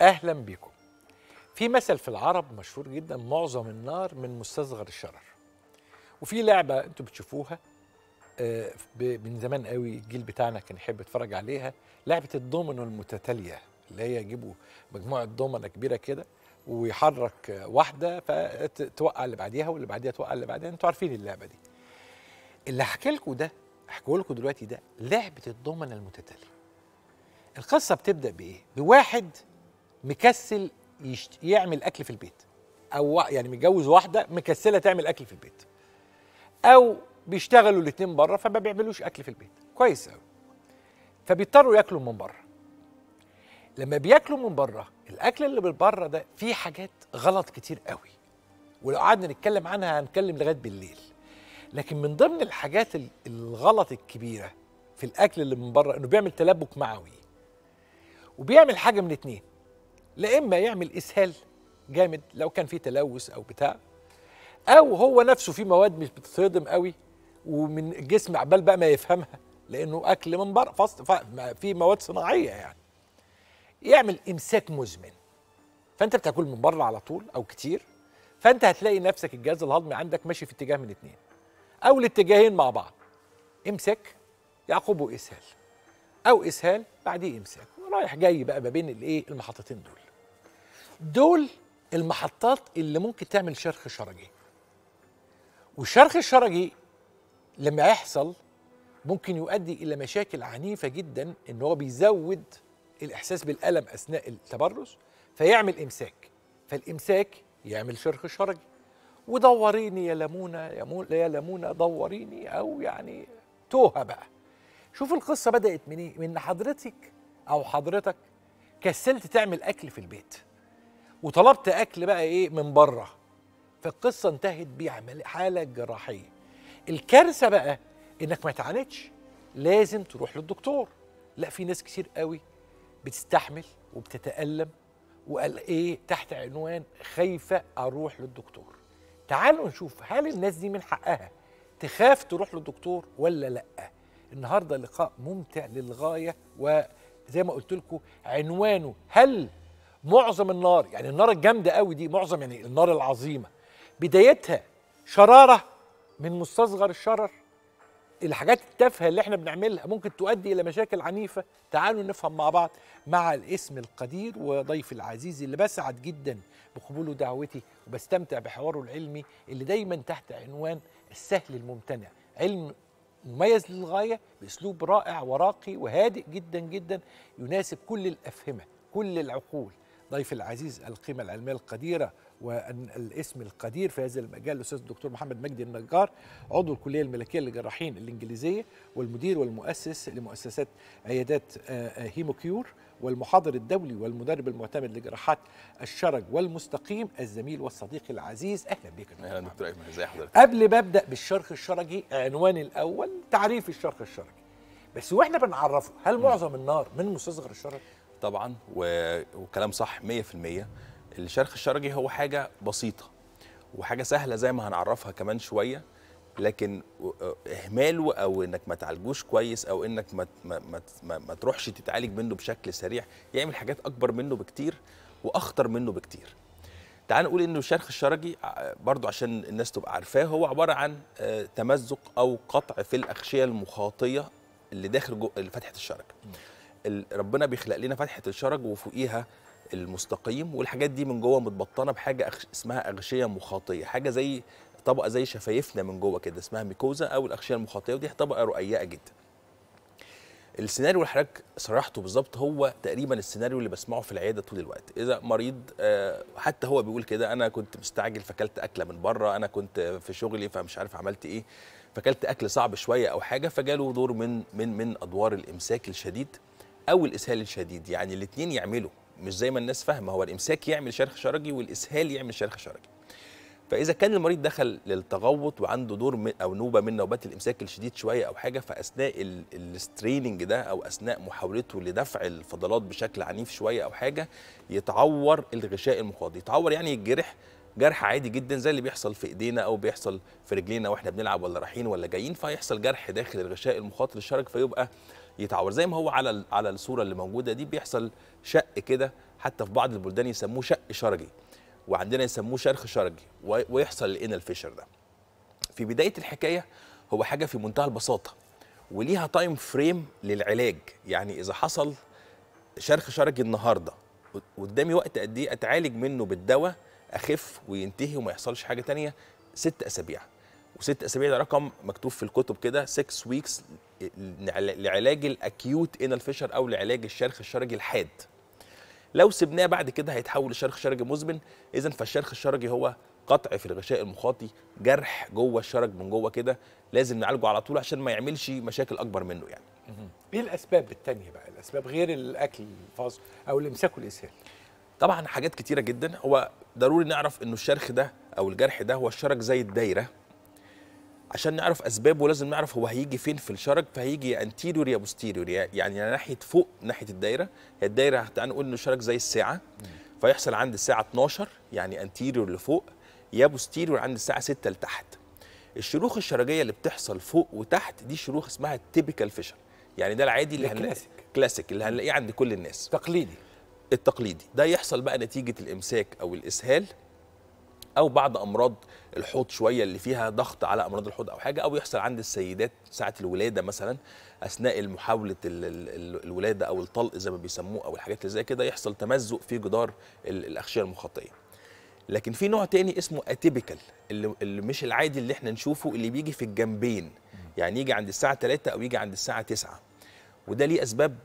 اهلا بيكم في مثل في العرب مشهور جدا معظم النار من مستصغر الشرر وفي لعبه انتوا بتشوفوها آه، من زمان قوي الجيل بتاعنا كان يحب يتفرج عليها لعبه الدومينو المتتاليه اللي هي يجيبوا مجموعه دومينو كبيره كده ويحرك واحده فتوقع اللي بعديها واللي بعديها توقع اللي بعديها انتوا عارفين اللعبه دي اللي هحكي لكم ده احكيه لكم دلوقتي ده لعبه الدومينو المتتاليه القصه بتبدا بايه بواحد مكسل يشت... يعمل اكل في البيت او يعني متجوز واحده مكسله تعمل اكل في البيت او بيشتغلوا الاثنين بره فما بيعملوش اكل في البيت كويس قوي فبيضطروا ياكلوا من بره لما بياكلوا من بره الاكل اللي من بره ده فيه حاجات غلط كتير قوي ولو قعدنا نتكلم عنها هنتكلم لغايه بالليل لكن من ضمن الحاجات الغلط الكبيره في الاكل اللي من بره انه بيعمل تلبك معوي وبيعمل حاجه من اتنين لا اما يعمل اسهال جامد لو كان في تلوث او بتاع او هو نفسه في مواد مش بتتهضم قوي ومن الجسم عبال بقى ما يفهمها لانه اكل من بره في مواد صناعيه يعني يعمل امساك مزمن فانت بتاكل من بره على طول او كتير فانت هتلاقي نفسك الجهاز الهضمي عندك ماشي في اتجاه من اتنين او الاتجاهين مع بعض امساك يعقبه اسهال او اسهال بعديه امساك ورايح جاي بقى ما بين الايه المحطتين دول دول المحطات اللي ممكن تعمل شرخ شرجي والشرخ الشرجي لما يحصل ممكن يؤدي الى مشاكل عنيفه جدا ان هو بيزود الاحساس بالالم اثناء التبرز فيعمل امساك فالامساك يعمل شرخ شرجي ودوريني يا لمونه يا لمونه دوريني او يعني توهه بقى شوف القصه بدات من ايه من حضرتك او حضرتك كسلت تعمل اكل في البيت وطلبت اكل بقى ايه من بره فالقصه انتهت بعمل حاله جراحيه الكارثه بقى انك ما تعالجش لازم تروح للدكتور لا في ناس كتير قوي بتستحمل وبتتالم وقال ايه تحت عنوان خايفه اروح للدكتور تعالوا نشوف هل الناس دي من حقها تخاف تروح للدكتور ولا لا النهارده لقاء ممتع للغايه وزي ما قلت لكم عنوانه هل معظم النار يعني النار الجامده قوي دي معظم يعني النار العظيمه بدايتها شراره من مستصغر الشرر الحاجات التافهه اللي احنا بنعملها ممكن تؤدي الى مشاكل عنيفه تعالوا نفهم مع بعض مع الاسم القدير وضيفي العزيز اللي بسعد جدا بقبوله دعوتي وبستمتع بحواره العلمي اللي دايما تحت عنوان السهل الممتنع علم مميز للغايه باسلوب رائع وراقي وهادئ جدا جدا يناسب كل الافهمه كل العقول ضيف العزيز القيمة العلمية القديرة والاسم القدير في هذا المجال الأستاذ الدكتور محمد مجدي النجار عضو الكلية الملكية للجراحين الإنجليزية والمدير والمؤسس لمؤسسات عيادات آه، آه، هيموكيور والمحاضر الدولي والمدرب المعتمد لجراحات الشرج والمستقيم الزميل والصديق العزيز اهلا بك اهلا دكتور ايمن ازي حضرتك قبل ما ابدا بالشرخ الشرجي عنوان الاول تعريف الشرخ الشرجي بس واحنا بنعرفه هل معظم النار من مستصغر الشرج طبعا وكلام صح 100% الشرخ الشرجي هو حاجه بسيطه وحاجه سهله زي ما هنعرفها كمان شويه لكن اهماله او انك ما تعالجوش كويس او انك ما ما ما, ما تروحش تتعالج منه بشكل سريع يعمل حاجات اكبر منه بكتير واخطر منه بكتير تعال نقول انه الشرخ الشرجي آه، برضو عشان الناس تبقى عارفاه هو عباره عن آه، تمزق او قطع في الاغشيه المخاطيه اللي داخل فتحه الشرج ربنا بيخلق لنا فتحه الشرج وفوقيها المستقيم والحاجات دي من جوه متبطنه بحاجه اسمها اغشيه مخاطيه حاجه زي طبقه زي شفايفنا من جوه كده اسمها ميكوزا او الاغشيه المخاطيه ودي طبقه رقيقه جدا السيناريو اللي حضرتك صرحته بالظبط هو تقريبا السيناريو اللي بسمعه في العياده طول الوقت اذا مريض آه، حتى هو بيقول كده انا كنت مستعجل فكلت اكله من بره انا كنت في شغلي فمش عارف عملت ايه فكلت اكل صعب شويه او حاجه فجاله دور من من من ادوار الامساك الشديد او الاسهال الشديد يعني الاثنين يعملوا مش زي ما الناس فاهمه هو الامساك يعمل شرخ شرجي والاسهال يعمل شرخ شرجي فاذا كان المريض دخل للتغوط وعنده دور او نوبه من نوبات الامساك الشديد شويه او حاجه فاثناء الستريننج ده او اثناء محاولته لدفع الفضلات بشكل عنيف شويه او حاجه يتعور الغشاء المخاضي يتعور يعني يتجرح جرح عادي جدا زي اللي بيحصل في ايدينا او بيحصل في رجلينا واحنا بنلعب ولا رايحين ولا جايين فيحصل جرح داخل الغشاء المخاط للشرج فيبقى يتعور زي ما هو على على الصوره اللي موجوده دي بيحصل شق كده حتى في بعض البلدان يسموه شق شرجي وعندنا يسموه شرخ شرجي ويحصل الانال الفشر ده في بدايه الحكايه هو حاجه في منتهى البساطه وليها تايم فريم للعلاج يعني اذا حصل شرخ شرجي النهارده قدامي وقت قد ايه اتعالج منه بالدواء اخف وينتهي وما يحصلش حاجه تانية ست اسابيع وست اسابيع ده رقم مكتوب في الكتب كده 6 ويكس لعلاج الاكيوت انال فيشر او لعلاج الشرخ الشرجي الحاد لو سبناه بعد كده هيتحول لشرخ شرجي مزمن اذا فالشرخ الشرجي هو قطع في الغشاء المخاطي جرح جوه الشرج من جوه كده لازم نعالجه على طول عشان ما يعملش مشاكل اكبر منه يعني ايه الاسباب الثانيه بقى الاسباب غير الاكل الفاظ او الامساك والاسهال طبعا حاجات كتيره جدا هو ضروري نعرف انه الشرخ ده او الجرح ده هو الشرج زي الدايره عشان نعرف اسبابه لازم نعرف هو هيجي فين في الشرج فهيجي يا انتيريور يا بوستيريور يعني ناحيه فوق ناحيه الدايره هي الدايره تعال نقول انه شرج زي الساعه فيحصل عند الساعه 12 يعني انتيريور لفوق يا بوستيريور عند الساعه 6 لتحت الشروخ الشرجيه اللي بتحصل فوق وتحت دي شروخ اسمها التيبيكال فيشر يعني ده العادي اللي كلاسيك كلاسيك اللي هنلاقيه عند كل الناس تقليدي التقليدي ده يحصل بقى نتيجه الامساك او الاسهال او بعض امراض الحوض شويه اللي فيها ضغط على امراض الحوض او حاجه او يحصل عند السيدات ساعه الولاده مثلا اثناء محاوله الولاده او الطلق زي ما بيسموه او الحاجات اللي زي كده يحصل تمزق في جدار الاغشيه المخاطيه لكن في نوع تاني اسمه اتيبيكال اللي, اللي مش العادي اللي احنا نشوفه اللي بيجي في الجنبين يعني يجي عند الساعه 3 او يجي عند الساعه 9 وده ليه اسباب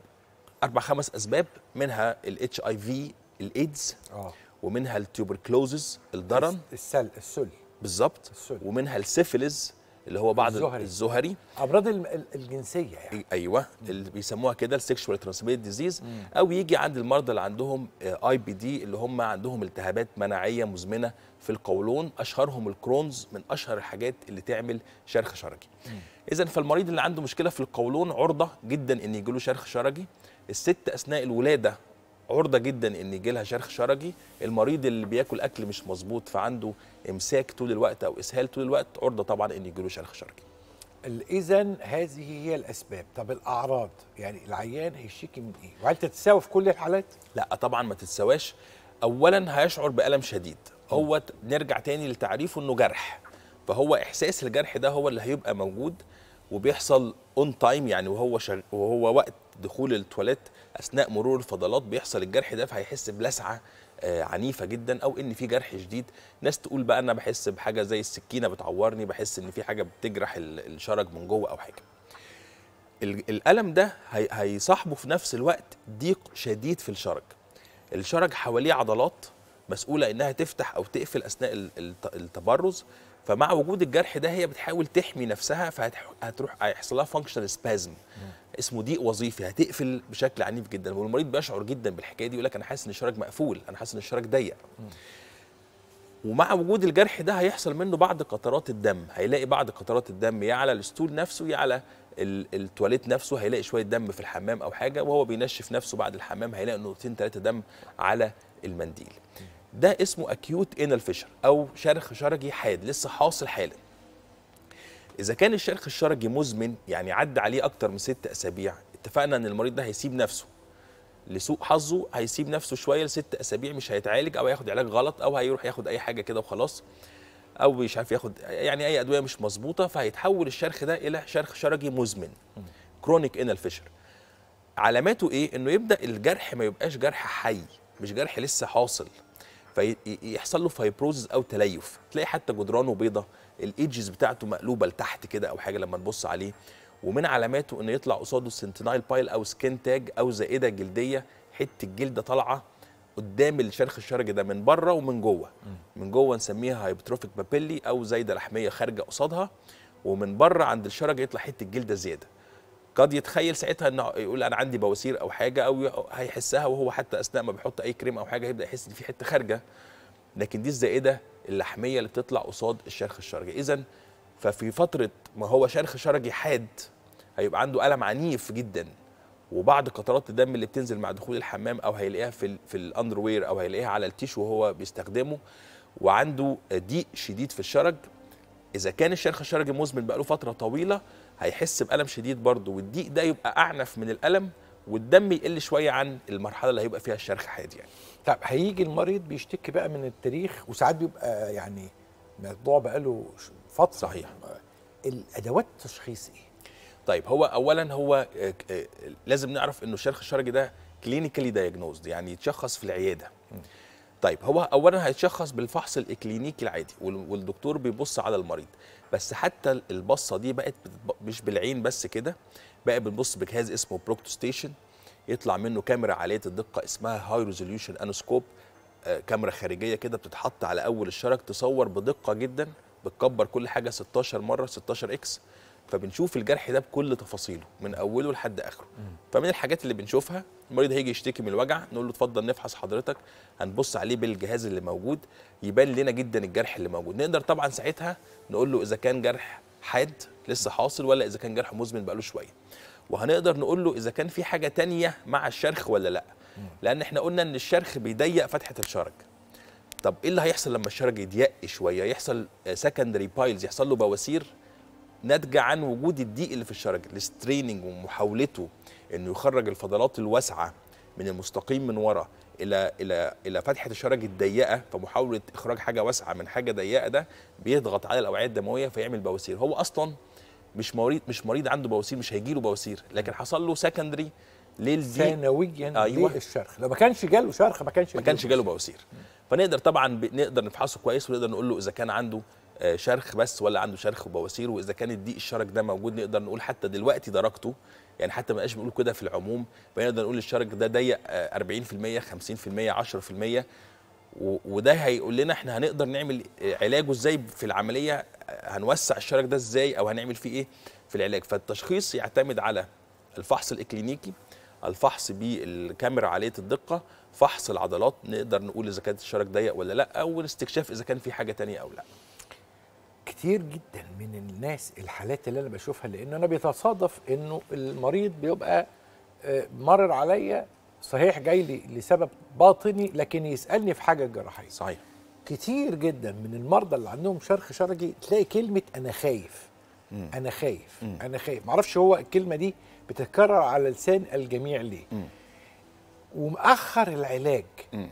اربع خمس اسباب منها الاتش اي في الايدز اه ومنها التوبركلوزز الدرن السل السل بالظبط ومنها السيفلز اللي هو بعض الزهري, الزهري. امراض الجنسيه يعني ايوه اللي بيسموها كده السكشوال ترانسميت ديزيز او يجي عند المرضى اللي عندهم اي بي دي اللي هم عندهم التهابات مناعيه مزمنه في القولون اشهرهم الكرونز من اشهر الحاجات اللي تعمل شرخ شرجي اذا فالمريض اللي عنده مشكله في القولون عرضه جدا ان يجي له شرخ شرجي الست اثناء الولاده عرضه جدا ان يجي لها شرخ شرجي المريض اللي بياكل اكل مش مظبوط فعنده امساك طول الوقت او اسهال طول الوقت عرضه طبعا ان يجي له شرخ شرجي اذا هذه هي الاسباب طب الاعراض يعني العيان هيشتكي من ايه وهل تتساوى في كل الحالات لا طبعا ما تتساواش اولا هيشعر بالم شديد هو نرجع تاني لتعريفه انه جرح فهو احساس الجرح ده هو اللي هيبقى موجود وبيحصل اون تايم يعني وهو شغ... وهو وقت دخول التواليت اثناء مرور الفضلات بيحصل الجرح ده فهيحس بلسعه آه، عنيفه جدا او ان في جرح شديد ناس تقول بقى انا بحس بحاجه زي السكينه بتعورني بحس ان في حاجه بتجرح الشرج من جوه او حاجه الالم ده هيصاحبه في نفس الوقت ضيق شديد في الشرج الشرج حواليه عضلات مسؤوله انها تفتح او تقفل اثناء التبرز فمع وجود الجرح ده هي بتحاول تحمي نفسها فهتروح هيحصل لها فانكشنال سبازم اسمه ضيق وظيفي هتقفل بشكل عنيف جدا والمريض بيشعر جدا بالحكايه دي يقول لك انا حاسس ان الشراج مقفول انا حاسس ان الشراج ضيق ومع وجود الجرح ده هيحصل منه بعض قطرات الدم هيلاقي بعض قطرات الدم يا على الستول نفسه يا على التواليت نفسه هيلاقي شويه دم في الحمام او حاجه وهو بينشف نفسه بعد الحمام هيلاقي نقطتين ثلاثه دم على المنديل ده اسمه اكيوت انال فيشر او شرخ شرجي حاد لسه حاصل حالا اذا كان الشرخ الشرجي مزمن يعني عدى عليه اكتر من ست اسابيع اتفقنا ان المريض ده هيسيب نفسه لسوء حظه هيسيب نفسه شويه لست اسابيع مش هيتعالج او هياخد علاج غلط او هيروح ياخد اي حاجه كده وخلاص او مش عارف ياخد يعني اي ادويه مش مظبوطه فهيتحول الشرخ ده الى شرخ شرجي مزمن كرونيك انال فيشر علاماته ايه انه يبدا الجرح ما يبقاش جرح حي مش جرح لسه حاصل فيحصل له فايبروزز او تليف تلاقي حتى جدرانه بيضه الايدجز بتاعته مقلوبه لتحت كده او حاجه لما نبص عليه ومن علاماته انه يطلع قصاده سنتينايل بايل او سكين تاج او زائده جلديه حته الجلده طالعه قدام الشرخ الشرجي ده من بره ومن جوه من جوه نسميها هايبتروفيك بابيلي او زايده لحميه خارجه قصادها ومن بره عند الشرج يطلع حته الجلده زياده قد يتخيل ساعتها انه يقول انا عندي بواسير او حاجه او هيحسها وهو حتى اثناء ما بيحط اي كريم او حاجه هيبدا يحس ان في حته خارجه لكن دي الزائده اللحميه اللي بتطلع قصاد الشرخ الشرجي اذا ففي فتره ما هو شرخ شرجي حاد هيبقى عنده الم عنيف جدا وبعض قطرات الدم اللي بتنزل مع دخول الحمام او هيلاقيها في الـ في الاندر وير او هيلاقيها على التيشو وهو بيستخدمه وعنده ضيق شديد في الشرج اذا كان الشرخ الشرجي مزمن بقاله فتره طويله هيحس بالم شديد برضه والضيق ده يبقى اعنف من الالم والدم يقل شويه عن المرحله اللي هيبقى فيها الشرخ حاد يعني طب هيجي المريض بيشتكي بقى من التاريخ وساعات بيبقى يعني الموضوع بقى له فتره صحيح الادوات التشخيص ايه؟ طيب هو اولا هو آه، آه، لازم نعرف انه الشرخ الشرجي ده كلينيكالي دايجنوزد يعني يتشخص في العياده طيب هو اولا هيتشخص بالفحص الاكلينيكي العادي والدكتور بيبص على المريض بس حتى البصه دي بقت مش بالعين بس كده بقى بنبص بجهاز اسمه بروكتوستيشن يطلع منه كاميرا عاليه الدقه اسمها هاي ريزوليوشن انوسكوب كاميرا خارجيه كده بتتحط على اول الشرج تصور بدقه جدا بتكبر كل حاجه 16 مره 16 اكس فبنشوف الجرح ده بكل تفاصيله من اوله لحد اخره فمن الحاجات اللي بنشوفها المريض هيجي يشتكي من الوجع نقول له اتفضل نفحص حضرتك هنبص عليه بالجهاز اللي موجود يبان لنا جدا الجرح اللي موجود نقدر طبعا ساعتها نقول له اذا كان جرح حاد لسه حاصل ولا اذا كان جرح مزمن بقاله شويه وهنقدر نقول له اذا كان في حاجه تانية مع الشرخ ولا لا لان احنا قلنا ان الشرخ بيضيق فتحه الشرج طب ايه اللي هيحصل لما الشرج يضيق شويه يحصل سكندري بايلز يحصل له بواسير ناتجه عن وجود الضيق اللي في الشرج الستريننج ومحاولته انه يخرج الفضلات الواسعه من المستقيم من ورا الى الى الى فتحه الشرج الضيقه فمحاوله اخراج حاجه واسعه من حاجه ضيقه ده بيضغط على الاوعيه الدمويه فيعمل بواسير هو اصلا مش مريض مش مريض عنده بواسير مش هيجي له بواسير لكن حصل له سكندري للدي ثانويا أيوة. الشرخ لو ما كانش جاله شرخ ما كانش ما كانش جاله بواسير فنقدر طبعا نقدر نفحصه كويس ونقدر نقول له اذا كان عنده آه، شرخ بس ولا عنده شرخ وبواسير واذا كان الضيق الشرج ده موجود نقدر نقول حتى دلوقتي درجته يعني حتى ما بقاش بنقول كده في العموم فنقدر نقول الشرج ده ضيق 40% 50% 10% وده هيقول لنا احنا هنقدر نعمل علاجه ازاي في العمليه هنوسع الشرج ده ازاي او هنعمل فيه ايه في العلاج فالتشخيص يعتمد على الفحص الاكلينيكي الفحص بالكاميرا عاليه الدقه فحص العضلات نقدر نقول اذا كانت الشرج ضيق ولا لا او الاستكشاف اذا كان في حاجه تانية او لا كتير جدا من الناس الحالات اللي انا بشوفها لان انا بيتصادف انه المريض بيبقى آه، مرر عليا صحيح جاي لي لسبب باطني لكن يسالني في حاجه جراحيه صحيح كتير جدا من المرضى اللي عندهم شرخ شرجي تلاقي كلمه انا خايف مم. انا خايف مم. انا خايف معرفش هو الكلمه دي بتتكرر على لسان الجميع ليه مم. ومأخر العلاج مم.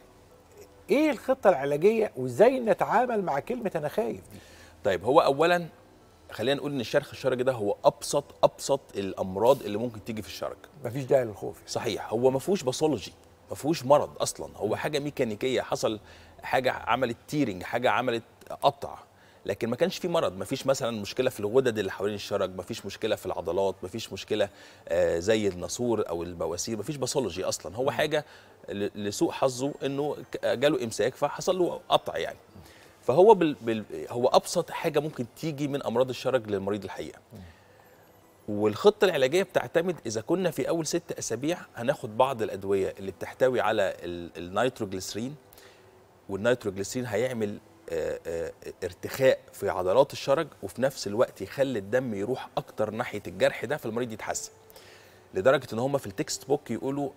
ايه الخطه العلاجيه وازاي نتعامل مع كلمه انا خايف دي طيب هو اولا خلينا نقول ان الشرخ الشرجي ده هو ابسط ابسط الامراض اللي ممكن تيجي في الشرج مفيش داعي للخوف يعني. صحيح هو ما فيهوش باثولوجي ما فيهوش مرض اصلا هو حاجه ميكانيكيه حصل حاجه عملت تيرنج حاجه عملت قطع لكن ما كانش في مرض ما فيش مثلا مشكله في الغدد اللي حوالين الشرج ما فيش مشكله في العضلات ما فيش مشكله آه، زي الناسور او البواسير ما فيش باثولوجي اصلا هو حاجه لسوء حظه انه جاله امساك فحصل له قطع يعني فهو بال... بال... هو ابسط حاجه ممكن تيجي من امراض الشرج للمريض الحقيقه والخطه العلاجيه بتعتمد اذا كنا في اول ست اسابيع هناخد بعض الادويه اللي بتحتوي على النيتروجليسرين والنيتروجليسرين هيعمل ارتخاء في عضلات الشرج وفي نفس الوقت يخلي الدم يروح اكتر ناحيه الجرح ده فالمريض يتحسن لدرجه ان هم في التكست بوك يقولوا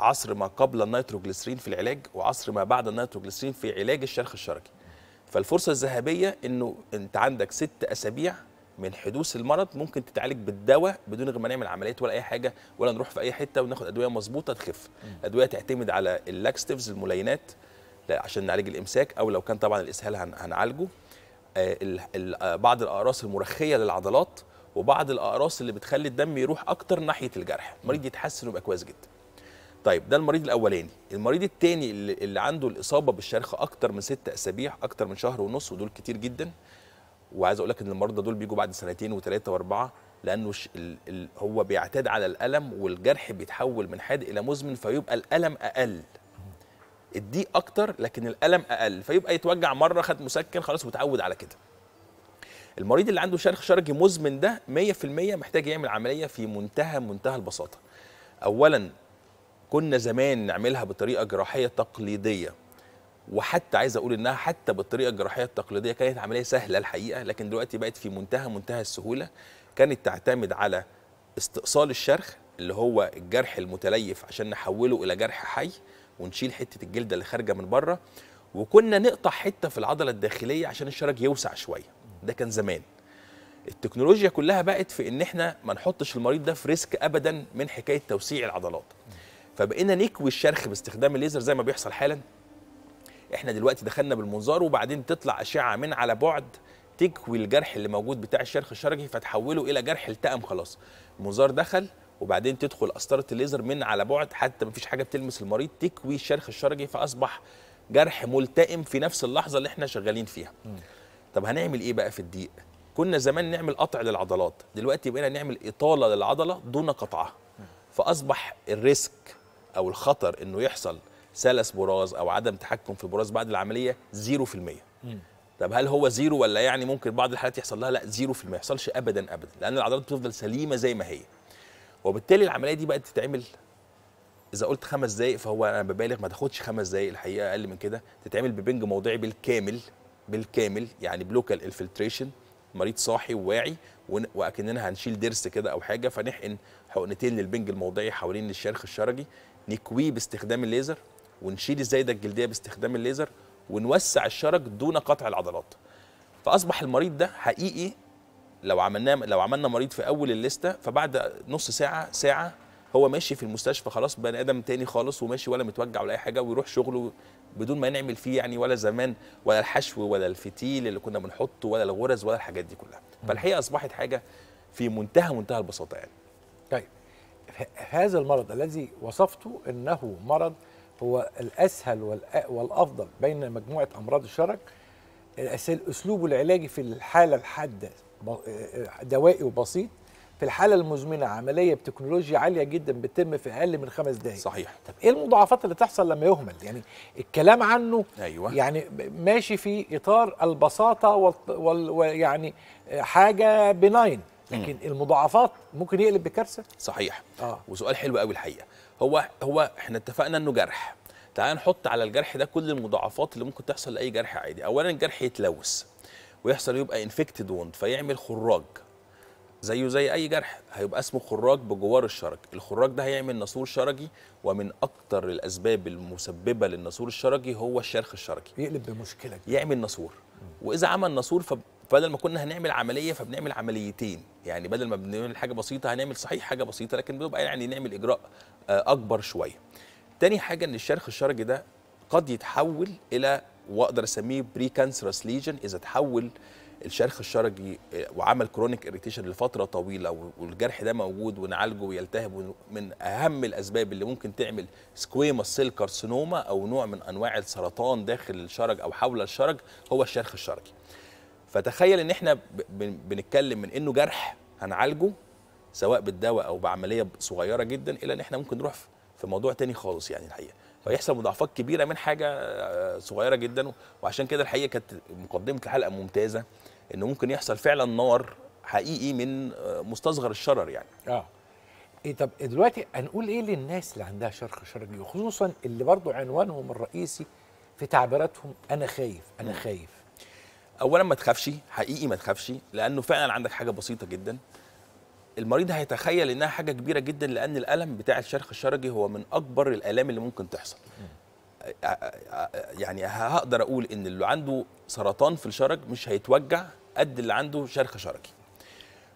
عصر ما قبل النيتروجليسرين في العلاج وعصر ما بعد النيتروجليسرين في علاج الشرخ الشرجي فالفرصه الذهبيه انه انت عندك ست اسابيع من حدوث المرض ممكن تتعالج بالدواء بدون غير ما نعمل عمليات ولا اي حاجه ولا نروح في اي حته وناخد ادويه مظبوطه تخف ادويه تعتمد على اللاكستيفز الملينات عشان نعالج الامساك او لو كان طبعا الاسهال هنعالجه آه، آه، بعض الاقراص المرخيه للعضلات وبعض الاقراص اللي بتخلي الدم يروح اكتر ناحيه الجرح المريض يتحسن ويبقى كويس جدا طيب ده المريض الاولاني المريض الثاني اللي, اللي عنده الاصابه بالشرخه اكتر من ست اسابيع اكتر من شهر ونص ودول كتير جدا وعايز اقول لك ان المرضى دول بيجوا بعد سنتين وثلاثه واربعه لانه ال ال هو بيعتاد على الالم والجرح بيتحول من حاد الى مزمن فيبقى الالم اقل الضيق اكتر لكن الالم اقل فيبقى يتوجع مره خد مسكن خلاص وتعود على كده المريض اللي عنده شرخ شرجي مزمن ده 100% محتاج يعمل عمليه في منتهى منتهى البساطه اولا كنا زمان نعملها بطريقه جراحيه تقليديه وحتى عايز اقول انها حتى بالطريقه الجراحيه التقليديه كانت عمليه سهله الحقيقه لكن دلوقتي بقت في منتهى منتهى السهوله كانت تعتمد على استئصال الشرخ اللي هو الجرح المتليف عشان نحوله الى جرح حي ونشيل حته الجلده اللي خارجه من بره وكنا نقطع حته في العضله الداخليه عشان الشرج يوسع شويه ده كان زمان التكنولوجيا كلها بقت في ان احنا ما نحطش المريض ده في ريسك ابدا من حكايه توسيع العضلات فبقينا نكوي الشرخ باستخدام الليزر زي ما بيحصل حالا احنا دلوقتي دخلنا بالمنظار وبعدين تطلع اشعه من على بعد تكوي الجرح اللي موجود بتاع الشرخ الشرجي فتحوله الى جرح التئم خلاص المنظار دخل وبعدين تدخل قسطره الليزر من على بعد حتى مفيش حاجه بتلمس المريض تكوي الشرخ الشرجي فاصبح جرح ملتئم في نفس اللحظه اللي احنا شغالين فيها طب هنعمل ايه بقى في الضيق كنا زمان نعمل قطع للعضلات دلوقتي بقينا نعمل اطاله للعضله دون قطعها فاصبح الريسك او الخطر انه يحصل سلس براز او عدم تحكم في براز بعد العمليه 0% مم. طب هل هو زيرو ولا يعني ممكن بعض الحالات يحصل لها لا زيرو في ما يحصلش ابدا ابدا لان العضلات بتفضل سليمه زي ما هي وبالتالي العمليه دي بقت تتعمل اذا قلت خمس دقائق فهو انا ببالغ ما تاخدش خمس دقائق الحقيقه اقل من كده تتعمل ببنج موضعي بالكامل بالكامل يعني بلوكال انفلتريشن مريض صاحي وواعي واكننا هنشيل ضرس كده او حاجه فنحقن حقنتين للبنج الموضعي حوالين الشرخ الشرجي نكويه باستخدام الليزر ونشيل الزايده الجلديه باستخدام الليزر ونوسع الشرج دون قطع العضلات فاصبح المريض ده حقيقي لو عملناه لو عملنا مريض في اول الليسته فبعد نص ساعه ساعه هو ماشي في المستشفى خلاص بني ادم تاني خالص وماشي ولا متوجع ولا اي حاجه ويروح شغله بدون ما نعمل فيه يعني ولا زمان ولا الحشو ولا الفتيل اللي كنا بنحطه ولا الغرز ولا الحاجات دي كلها فالحقيقه اصبحت حاجه في منتهى منتهى البساطه يعني طيب هذا المرض الذي وصفته انه مرض هو الاسهل والافضل بين مجموعه امراض الشرج اسلوبه العلاجي في الحاله الحاده دوائي وبسيط في الحاله المزمنه عمليه بتكنولوجيا عاليه جدا بتتم في اقل من خمس دقائق صحيح طب ايه المضاعفات اللي تحصل لما يهمل يعني الكلام عنه أيوة. يعني ماشي في اطار البساطه ويعني حاجه بناين لكن مم. المضاعفات ممكن يقلب بكارثه صحيح آه. وسؤال حلو قوي الحقيقه هو هو احنا اتفقنا انه جرح تعال نحط على الجرح ده كل المضاعفات اللي ممكن تحصل لاي جرح عادي اولا الجرح يتلوث ويحصل يبقى انفكتد ووند فيعمل خراج زيه زي اي جرح هيبقى اسمه خراج بجوار الشرج الخراج ده هيعمل نسور شرجي ومن اكتر الاسباب المسببه للنسور الشرجي هو الشرخ الشرجي يقلب بمشكله يعمل نسور واذا عمل نسور ف فبدل ما كنا هنعمل عمليه فبنعمل عمليتين يعني بدل ما بنعمل حاجه بسيطه هنعمل صحيح حاجه بسيطه لكن بيبقى يعني نعمل اجراء آه، اكبر شويه تاني حاجه ان الشرخ الشرجي ده قد يتحول الى واقدر اسميه بري كانسرس ليجن اذا تحول الشرخ الشرجي آه، وعمل كرونيك اريتيشن لفتره طويله والجرح ده موجود ونعالجه ويلتهب من اهم الاسباب اللي ممكن تعمل سكويما سيل كارسينوما او نوع من انواع السرطان داخل الشرج او حول الشرج هو الشرخ الشرجي فتخيل ان احنا بنتكلم من انه جرح هنعالجه سواء بالدواء او بعمليه صغيره جدا الى ان احنا ممكن نروح في موضوع تاني خالص يعني الحقيقه فيحصل مضاعفات كبيره من حاجه آه، صغيره جدا وعشان كده الحقيقه كانت مقدمه الحلقه ممتازه انه ممكن يحصل فعلا نار حقيقي من آه، مستصغر الشرر يعني اه إيه طب دلوقتي هنقول ايه للناس اللي عندها شرخ شرجي وخصوصا اللي برضو عنوانهم الرئيسي في تعبيراتهم انا خايف انا خايف اولا ما تخافش حقيقي ما تخافش لانه فعلا عندك حاجه بسيطه جدا المريض هيتخيل انها حاجه كبيره جدا لان الالم بتاع الشرخ الشرجي هو من اكبر الالام اللي ممكن تحصل يعني هقدر اقول ان اللي عنده سرطان في الشرج مش هيتوجع قد اللي عنده شرخ شرجي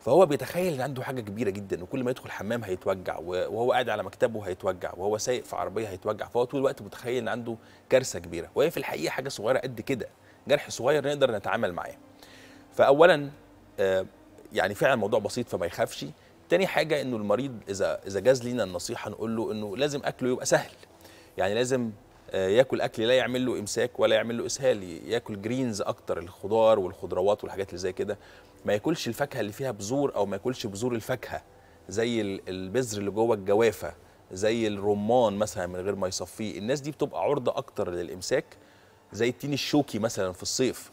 فهو بيتخيل ان عنده حاجه كبيره جدا وكل ما يدخل حمام هيتوجع وهو قاعد على مكتبه هيتوجع وهو سايق في عربيه هيتوجع فهو طول الوقت متخيل ان عنده كارثه كبيره وهي في الحقيقه حاجه صغيره قد كده جرح صغير نقدر نتعامل معاه فاولا آه، يعني فعلا الموضوع بسيط فما يخافش تاني حاجه انه المريض اذا اذا جاز لينا النصيحه نقول له انه لازم اكله يبقى سهل يعني لازم آه، ياكل اكل لا يعمل له امساك ولا يعمل له اسهال ياكل جرينز اكتر الخضار والخضروات والحاجات اللي زي كده ما ياكلش الفاكهه اللي فيها بذور او ما ياكلش بذور الفاكهه زي البذر اللي جوه الجوافه زي الرمان مثلا من غير ما يصفيه الناس دي بتبقى عرضه اكتر للامساك زي التين الشوكي مثلا في الصيف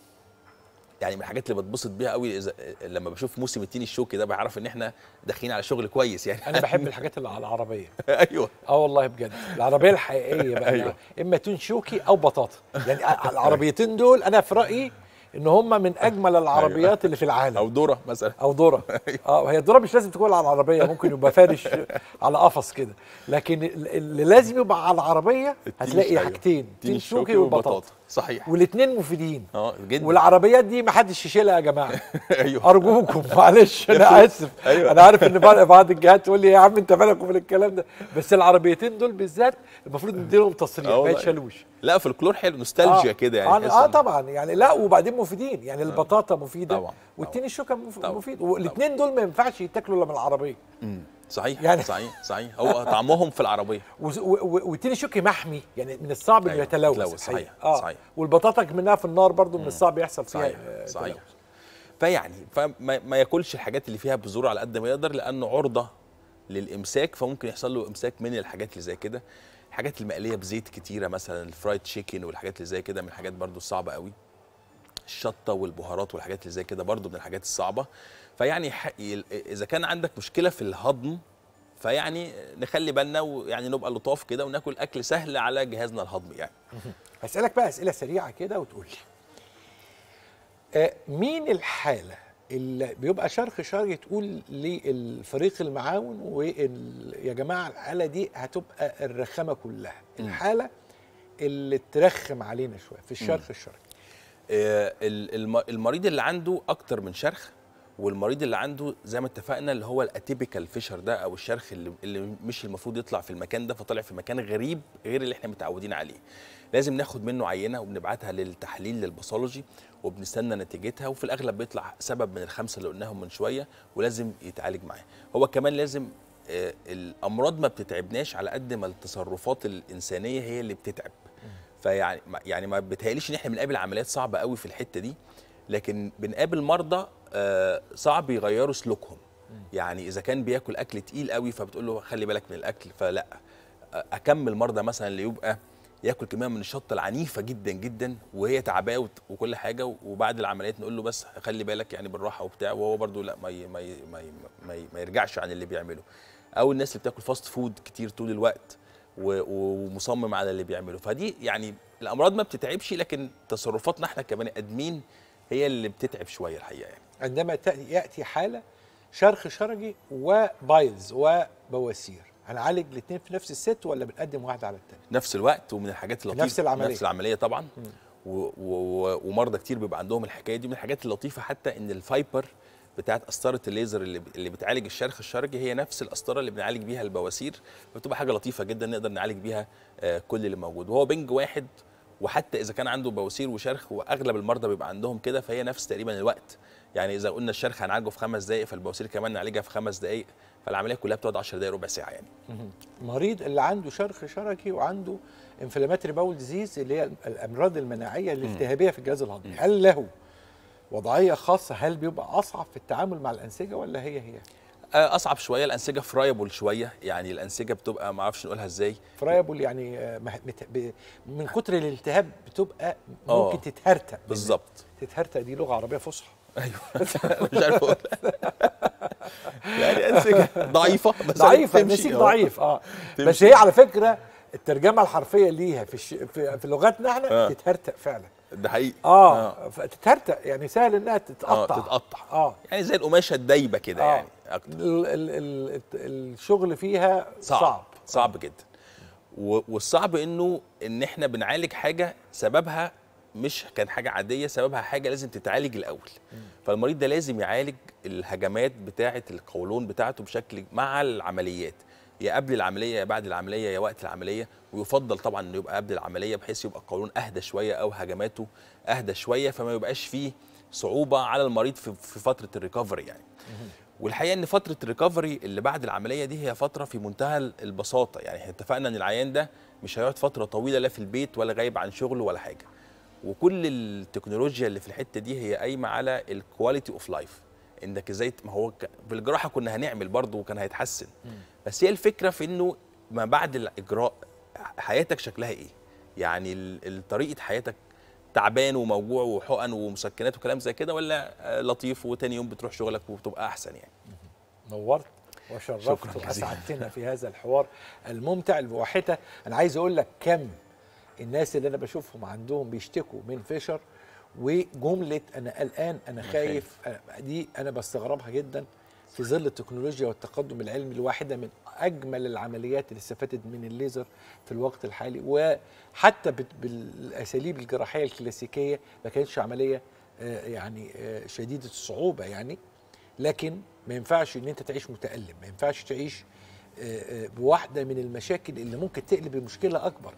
يعني من الحاجات اللي بتبسط بيها قوي إذا لما بشوف موسم التين الشوكي ده بعرف ان احنا داخلين على شغل كويس يعني انا بحب الحاجات اللي على العربيه ايوه اه والله بجد العربيه الحقيقيه بقى أيوة. يعني اما تين شوكي او بطاطا يعني العربيتين دول انا في رايي ان هم من اجمل أيوه. العربيات اللي في العالم او دوره مثلا او دوره أيوه. اه هي الذره مش لازم تكون على العربيه ممكن يبقى فارش على قفص كده لكن اللي لازم يبقى على العربيه هتلاقي أيوه. حاجتين تين شوكي والبطاطا صحيح والاثنين مفيدين اه جدا والعربيات دي ما حدش يشيلها يا جماعه ايوه ارجوكم معلش انا أيوه. اسف أيوة. انا عارف ان بعض الجهات تقول لي يا عم انت مالك من الكلام ده بس العربيتين دول بالذات المفروض نديلهم تصريح آه، ما يتشالوش لا الكلور حلو نوستالجيا آه. كده يعني آه،, اه, طبعا يعني لا وبعدين مفيدين يعني آه. البطاطا مفيده طبعا والتين الشوكه مفيد والاثنين دول ما ينفعش يتاكلوا الا من العربيه صحيح يعني صحيح صحيح هو طعمهم في العربيه والتين شوكي محمي يعني من الصعب انه أيوة، يتلوث صحيح آه. صحيح والبطاطا منها في النار برضو من الصعب يحصل فيها صحيح, صحيح. فيعني فما ما ياكلش الحاجات اللي فيها بذور على قد ما يقدر لانه عرضه للامساك فممكن يحصل له امساك من الحاجات اللي زي كده الحاجات المقليه بزيت كتيره مثلا الفرايد تشيكن والحاجات اللي زي كده من الحاجات برضو الصعبه قوي الشطه والبهارات والحاجات اللي زي كده برضو من الحاجات الصعبه فيعني اذا كان عندك مشكله في الهضم فيعني نخلي بالنا ويعني نبقى لطاف كده وناكل اكل سهل على جهازنا الهضمي يعني هسالك بقى اسئله سريعه كده وتقول لي آه، مين الحاله اللي بيبقى شرخ شرخ تقول للفريق المعاون ويا جماعه الحاله دي هتبقى الرخامه كلها الحاله اللي ترخم علينا شويه في الشرخ الشرخ آه، المريض اللي عنده اكتر من شرخ والمريض اللي عنده زي ما اتفقنا اللي هو الاتيبيكال فيشر ده او الشرخ اللي, اللي مش المفروض يطلع في المكان ده فطلع في مكان غريب غير اللي احنا متعودين عليه لازم ناخد منه عينه وبنبعتها للتحليل للباثولوجي وبنستنى نتيجتها وفي الاغلب بيطلع سبب من الخمسه اللي قلناهم من شويه ولازم يتعالج معاه هو كمان لازم آه، الامراض ما بتتعبناش على قد ما التصرفات الانسانيه هي اللي بتتعب فيعني يعني ما بتهيليش ان احنا بنقابل عمليات صعبه قوي في الحته دي لكن بنقابل مرضى آه، صعب يغيروا سلوكهم يعني اذا كان بياكل اكل تقيل قوي فبتقول له خلي بالك من الاكل فلا آه، اكمل مرضى مثلا اللي يبقى ياكل كميه من الشطه العنيفه جدا جدا وهي تعباه وكل حاجه وبعد العمليات نقول له بس خلي بالك يعني بالراحه وبتاع وهو برده لا ما ما ما ما, ما يرجعش عن اللي بيعمله او الناس اللي بتاكل فاست فود كتير طول الوقت ومصمم على اللي بيعمله فدي يعني الامراض ما بتتعبش لكن تصرفاتنا احنا كبني ادمين هي اللي بتتعب شويه الحقيقه يعني عندما ياتي حاله شرخ شرجي وبايلز وبواسير هنعالج الاثنين في نفس الست ولا بنقدم واحده على الثانيه نفس الوقت ومن الحاجات اللطيفه نفس العمليه نفس العمليه طبعا ومرضى كتير بيبقى عندهم الحكايه دي من الحاجات اللطيفه حتى ان الفايبر بتاعت قسطره الليزر اللي, اللي بتعالج الشرخ الشرجي هي نفس القسطره اللي بنعالج بيها البواسير فبتبقى حاجه لطيفه جدا نقدر نعالج بيها آه، كل اللي موجود وهو بنج واحد وحتى اذا كان عنده بواسير وشرخ واغلب المرضى بيبقى عندهم كده فهي نفس تقريبا الوقت يعني اذا قلنا الشرخ هنعالجه في خمس دقائق فالبواسير كمان نعالجها في خمس دقائق فالعمليه كلها بتقعد 10 دقائق ربع ساعه يعني المريض اللي عنده شرخ شركي وعنده انفلاماتري باول ديزيز اللي هي الامراض المناعيه الالتهابيه في الجهاز الهضمي هل له وضعيه خاصه هل بيبقى اصعب في التعامل مع الانسجه ولا هي هي آه، اصعب شويه الانسجه فرايبل شويه يعني الانسجه بتبقى ما اعرفش نقولها ازاي فرايبل يعني آه، من كتر الالتهاب بتبقى ممكن آه، تتهرتق بالظبط تتهرتق دي لغه عربيه فصحى ايوه مش عارف اقول يعني انسجه ضعيفه بس ضعيفه النسيج ضعيف اه بس هي على فكره الترجمه الحرفيه ليها في الش... في, في لغتنا احنا آه. تتهرتق فعلا ده حقيقي اه, آه. فتتهرتق يعني سهل انها تتقطع اه تتقطع اه يعني زي القماشه الدايبه كده آه. يعني اكتر ال ال ال الشغل فيها صعب صعب, صعب جدا والصعب انه ان احنا بنعالج حاجه سببها مش كان حاجه عاديه سببها حاجه لازم تتعالج الاول فالمريض ده لازم يعالج الهجمات بتاعه القولون بتاعته بشكل مع العمليات يا قبل العمليه يا بعد العمليه يا وقت العمليه ويفضل طبعا انه يبقى قبل العمليه بحيث يبقى القولون اهدى شويه او هجماته اهدى شويه فما يبقاش فيه صعوبه على المريض في فتره الريكفري يعني والحقيقه ان فتره الريكفري اللي بعد العمليه دي هي فتره في منتهى البساطه يعني احنا اتفقنا ان العيان ده مش هيقعد فتره طويله لا في البيت ولا غايب عن شغله ولا حاجه وكل التكنولوجيا اللي في الحته دي هي قايمه على الكواليتي اوف لايف انك ازاي ما هو بالجراحه كنا هنعمل برضه وكان هيتحسن بس هي الفكره في انه ما بعد الاجراء حياتك شكلها ايه يعني طريقه حياتك تعبان وموجوع وحقن ومسكنات وكلام زي كده ولا آه، لطيف وتاني يوم بتروح شغلك وبتبقى احسن يعني نورت وشرفت واسعدتنا في هذا الحوار الممتع البوحته انا عايز اقول لك كم الناس اللي انا بشوفهم عندهم بيشتكوا من فيشر وجمله انا قلقان انا خايف دي انا بستغربها جدا في ظل التكنولوجيا والتقدم العلمي الواحده من اجمل العمليات اللي استفادت من الليزر في الوقت الحالي وحتى بالاساليب الجراحيه الكلاسيكيه ما كانتش عمليه آه، يعني آه، شديده الصعوبه يعني لكن ما ينفعش ان انت تعيش متالم ما ينفعش تعيش آه، بواحده من المشاكل اللي ممكن تقلب المشكلة اكبر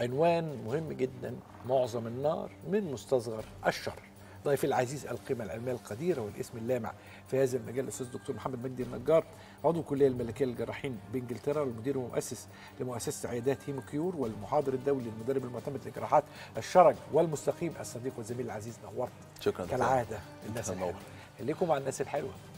عنوان مهم جدا معظم النار من مستصغر الشر ضيفي العزيز القيمة العلمية القديرة والاسم اللامع في هذا المجال الأستاذ الدكتور محمد مجدي النجار عضو الكلية الملكية للجراحين بإنجلترا والمدير ومؤسس لمؤسسة عيادات هيموكيور والمحاضر الدولي المدرب المعتمد لجراحات الشرج والمستقيم الصديق والزميل العزيز نورت شكرا كالعادة الناس الحلوة خليكم مع الناس الحلوة